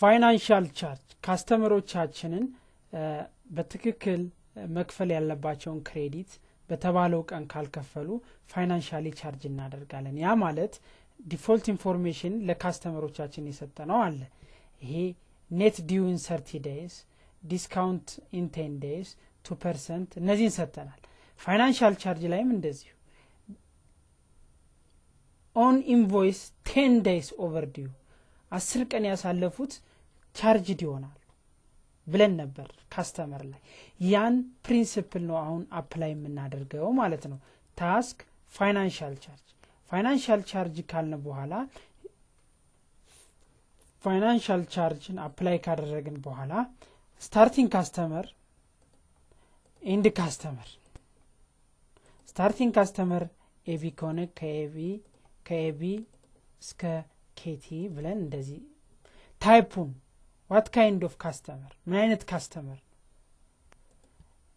ፋይናንሻል ቻርጅ ካስተመሮቻችንን በትክክል መክፈል ያለባቸውን ክሬዲት በተባለው ቀን ካልከፈሉ ፋይናንሻሊ ቻርጅ እናደርጋለን። ያ ማለት ዲፎልት ኢንፎርሜሽን ለካስተመሮቻችን የሰጠ ነው አለ። ይሄ ኔት ዲዩ ኢን ሰርቲ ዴይስ፣ ዲስካውንት ኢን ቴን ቱ ፐርሰንት እነዚህን ሰጥተናል። ፋይናንሻል ቻርጅ ላይም እንደዚሁ ኦን ኢንቮይስ ቴን ዴይስ ኦቨር ዲዩ አስር ቀን ያሳለፉት ቻርጅድ ይሆናሉ ብለን ነበር ካስተመር ላይ ያን ፕሪንስፕል ነው አሁን አፕላይ የምናደርገው ማለት ነው ታስክ ፋይናንሻል ቻርጅ ፋይናንሻል ቻርጅ ካልን በኋላ ፋይናንሻል ቻርጅን አፕላይ ካደረግን በኋላ ስታርቲንግ ካስተመር ኢንድ ካስተመር ስታርቲንግ ካስተመር ኤቪ ከሆነ ከኤቪ ከኤቪ እስከ ኬቲ ብለን እንደዚህ ታይፑን ዋት ካይንድ ኦፍ ካስተመር ምን አይነት ካስተመር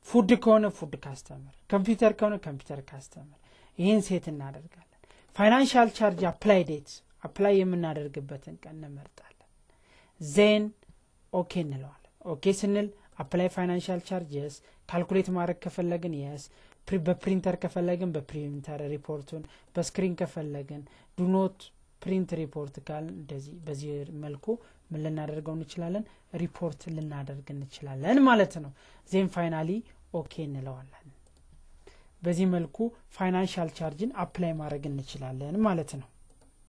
ፉድ ከሆነ ፉድ ካስተመር ኮምፒውተር ከሆነ ኮምፒውተር ካስተመር ይህን ሴት እናደርጋለን ፋይናንሻል ቻርጅ አፕላይ ዴት አፕላይ የምናደርግበትን ቀን እንመርጣለን ዜን ኦኬ እንለዋለን ኦኬ ስንል አፕላይ ፋይናንሻል ቻርጅ የስ ካልኩሌት ማድረግ ከፈለግን የስ በፕሪንተር ከፈለግን በፕሪንተር ሪፖርቱን በስክሪን ከፈለግን ዱኖት ፕሪንት ሪፖርት ካል እንደዚህ በዚህ መልኩ ምን ልናደርገው እንችላለን? ሪፖርት ልናደርግ እንችላለን ማለት ነው። ዜም ፋይናሊ ኦኬ እንለዋለን። በዚህ መልኩ ፋይናንሻል ቻርጅን አፕላይ ማድረግ እንችላለን ማለት ነው።